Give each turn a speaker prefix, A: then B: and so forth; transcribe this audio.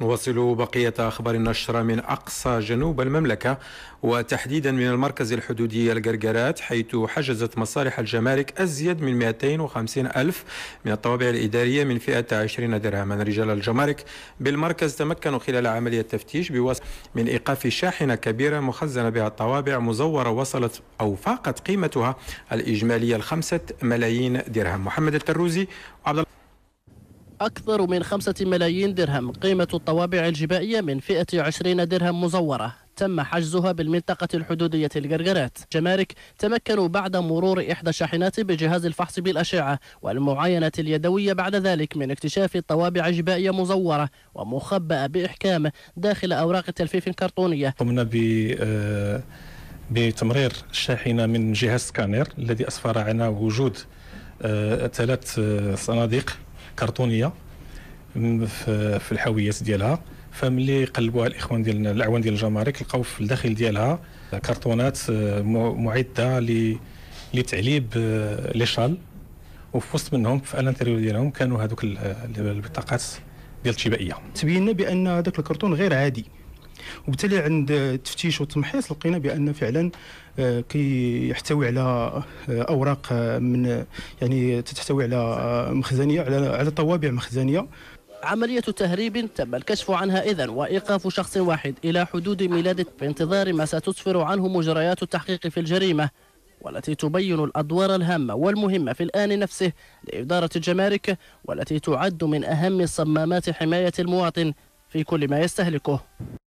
A: نواصل بقية أخبار النشرة من أقصى جنوب المملكة وتحديدا من المركز الحدودي القرقرات حيث حجزت مصالح الجمارك أزيد من 250 ألف من الطوابع الإدارية من فئة 20 درهما رجال الجمارك بالمركز تمكنوا خلال عملية تفتيش بواسطة من إيقاف شاحنة كبيرة مخزنة بها الطوابع مزورة وصلت أو فاقت قيمتها الإجمالية الخمسة ملايين درهم
B: محمد التروزي وعبد الله أكثر من خمسة ملايين درهم قيمة الطوابع الجبائية من فئة عشرين درهم مزورة تم حجزها بالمنطقة الحدودية القرقرات جمارك تمكنوا بعد مرور إحدى الشاحنات بجهاز الفحص بالأشعة والمعاينة اليدوية بعد ذلك من اكتشاف طوابع جبائية مزورة ومخبأة بإحكام داخل أوراق تلفيف كرتونية قمنا ب آه،
C: بتمرير الشاحنة من جهاز سكانير الذي أسفر عن وجود آه، ثلاث آه، صناديق كرتونيه في الحاويات ديالها فملي قلبوها الاخوان ديالنا الاعوان ديال الجمارك لقاو في الداخل ديالها كرتونات آه، معده لتعليب آه، لي شال وفي وسط منهم في الانتيريور ديالهم كانوا هذوك البطاقات ديال التبائيه تبين
D: بان هذاك الكرتون غير عادي وبالتالي عند التفتيش والتمحيص لقينا بان فعلا آه، كيحتوي على آه، اوراق آه، من يعني
B: تحتوي على مخزنيه على على طوابع مخزنيه عملية تهريب تم الكشف عنها إذا وإيقاف شخص واحد إلى حدود في بانتظار ما ستسفر عنه مجريات التحقيق في الجريمة والتي تبين الأدوار الهامة والمهمة في الآن نفسه لإدارة الجمارك والتي تعد من أهم صمامات حماية المواطن في كل ما يستهلكه